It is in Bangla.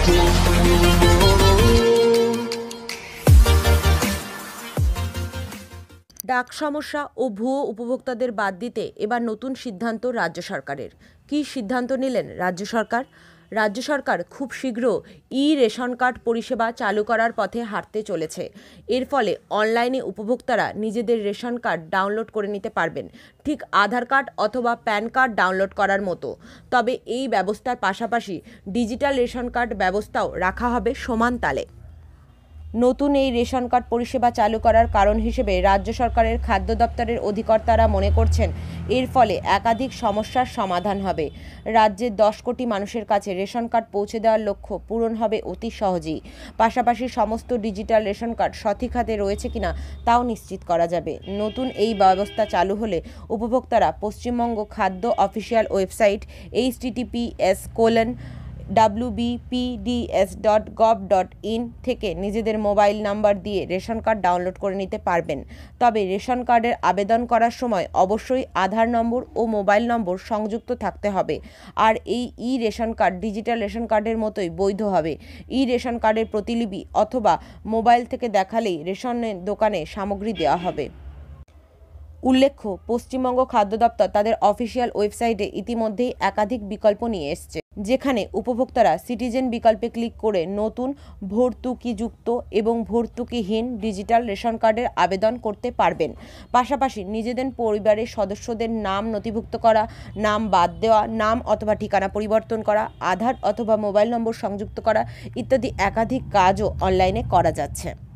ডাক সমস্যা ও ভুয়ো উপভোক্তাদের বাদ দিতে এবার নতুন সিদ্ধান্ত রাজ্য সরকারের কি সিদ্ধান্ত নিলেন রাজ্য সরকার রাজ্য সরকার খুব শীঘ্র ই রেশন কার্ড পরিষেবা চালু করার পথে হাঁটতে চলেছে এর ফলে অনলাইনে উপভোক্তারা নিজেদের রেশন কার্ড ডাউনলোড করে নিতে পারবেন ঠিক আধার কার্ড অথবা প্যান কার্ড ডাউনলোড করার মতো তবে এই ব্যবস্থার পাশাপাশি ডিজিটাল রেশন কার্ড ব্যবস্থাও রাখা হবে সমান তালে নতুন এই রেশন কার্ড পরিষেবা চালু করার কারণ হিসেবে রাজ্য সরকারের খাদ্য দপ্তরের অধিকর্তারা মনে করছেন এর ফলে একাধিক সমস্যার সমাধান হবে রাজ্যের দশ কোটি মানুষের কাছে রেশন কার্ড পৌঁছে দেওয়ার লক্ষ্য পূরণ হবে অতি সহজেই পাশাপাশি সমস্ত ডিজিটাল রেশন কার্ড সঠিক হাতে রয়েছে কিনা তাও নিশ্চিত করা যাবে নতুন এই ব্যবস্থা চালু হলে উপভোক্তারা পশ্চিমবঙ্গ খাদ্য official website HTTPS colon colon WBPDS dot gov dot in থেকে নিজেদের মোবাইল নাম্বার দিয়ে রেশন কার্ড ডাউনলোড করে নিতে পারবেন তবে রেশন কার্ডের আবেদন করার সময় অবশ্যই আধার নম্বর ও মোবাইল নম্বর সংযুক্ত থাকতে হবে আর এই E ration card digital ration কার্ডের মতোই বৈধ হবে ই রেশন কার্ডের প্রতিলিপি অথবা মোবাইল থেকে দেখালেই রেশনের দোকানে সামগ্রী দেওয়া হবে উল্লেখ্য পশ্চিমবঙ্গ খাদ্য দপ্তর তাদের অফিসিয়াল ওয়েবসাইটে ইতিমধ্যেই একাধিক বিকল্প নিয়ে এসছে যেখানে উপভোক্তারা সিটিজেন বিকল্পে ক্লিক করে নতুন ভর্তুকিযুক্ত এবং ভর্তুকিহীন ডিজিটাল রেশন কার্ডের আবেদন করতে পারবেন পাশাপাশি নিজেদের পরিবারের সদস্যদের নাম নথিভুক্ত করা নাম বাদ দেওয়া নাম অথবা ঠিকানা পরিবর্তন করা আধার অথবা মোবাইল নম্বর সংযুক্ত করা ইত্যাদি একাধিক কাজও অনলাইনে করা যাচ্ছে